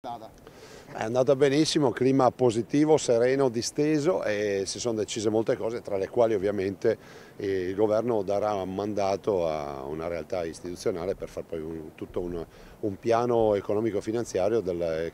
È andata benissimo, clima positivo, sereno, disteso e si sono decise molte cose, tra le quali ovviamente il governo darà un mandato a una realtà istituzionale per fare poi un, tutto un, un piano economico-finanziario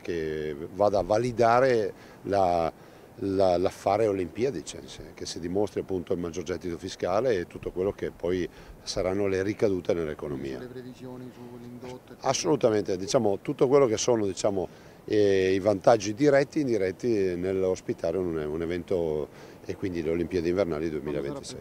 che vada a validare la, l'affare Olimpiadi, cioè, che si dimostri appunto il maggior gettito fiscale e tutto quello che poi saranno le ricadute nell'economia. Le previsioni sull'indotto? Assolutamente, diciamo, tutto quello che sono diciamo, e i vantaggi diretti e indiretti nell'ospitare un, un, evento e quindi le Olimpiadi invernali 2026.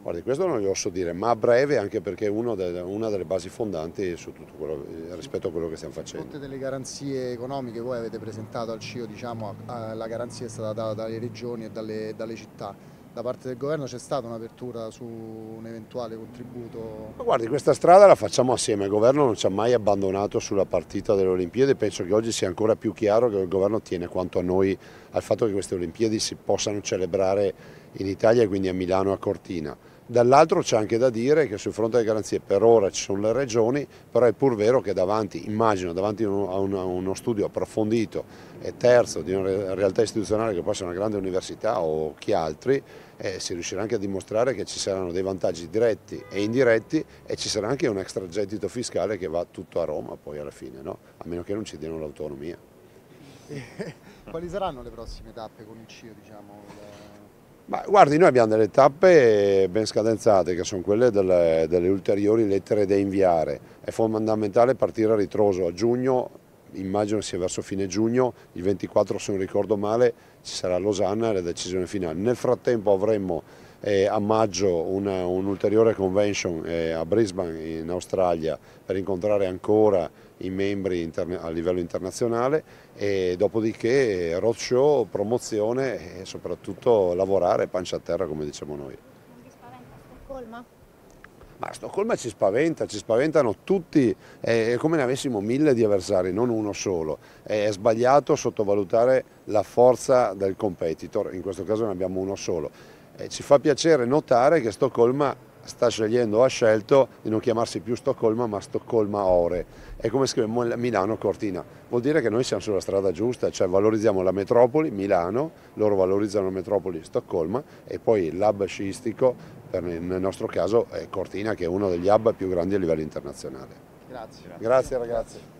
Guardi, questo non lo so dire, ma a breve anche perché è una delle basi fondanti quello, eh, rispetto a quello che stiamo facendo. Tutte delle garanzie economiche, voi avete presentato al CIO, diciamo, la garanzia è stata data dalle regioni e dalle, dalle città da parte del governo c'è stata un'apertura su un eventuale contributo? Ma guardi, questa strada la facciamo assieme, il governo non ci ha mai abbandonato sulla partita delle Olimpiadi, penso che oggi sia ancora più chiaro che il governo tiene quanto a noi al fatto che queste Olimpiadi si possano celebrare in Italia e quindi a Milano e a Cortina. Dall'altro c'è anche da dire che sul fronte delle garanzie per ora ci sono le regioni, però è pur vero che davanti, immagino, davanti a uno studio approfondito e terzo di una realtà istituzionale che può essere una grande università o chi altri, eh, si riuscirà anche a dimostrare che ci saranno dei vantaggi diretti e indiretti e ci sarà anche un extragettito fiscale che va tutto a Roma poi alla fine, no? a meno che non ci diano l'autonomia. Quali saranno le prossime tappe con il CIO? Diciamo, ma guardi, noi abbiamo delle tappe ben scadenzate che sono quelle delle, delle, ulteriori lettere da inviare. È fondamentale partire a ritroso a giugno, immagino sia verso fine giugno, il 24 se non ricordo male ci sarà Losanna e la decisione finale. Nel frattempo avremmo e a maggio un'ulteriore un convention eh, a Brisbane in Australia per incontrare ancora i membri a livello internazionale e dopodiché roadshow, promozione e soprattutto lavorare pancia a terra come diciamo noi. Ti spaventa Stoccolma? Ma Stoccolma ci spaventa, ci spaventano tutti, è come ne avessimo mille di avversari, non uno solo. È sbagliato sottovalutare la forza del competitor, in questo caso ne abbiamo uno solo e ci fa piacere notare che Stoccolma sta scegliendo, ha scelto di non chiamarsi più Stoccolma ma Stoccolma Ore. È come scrive Milano Cortina. Vuol dire che noi siamo sulla strada giusta, cioè valorizziamo la metropoli Milano, loro valorizzano la metropoli Stoccolma e poi l'hub hub sciistico, nel nostro caso è Cortina che è uno degli hub più grandi a livello internazionale. Grazie. Grazie ragazzi.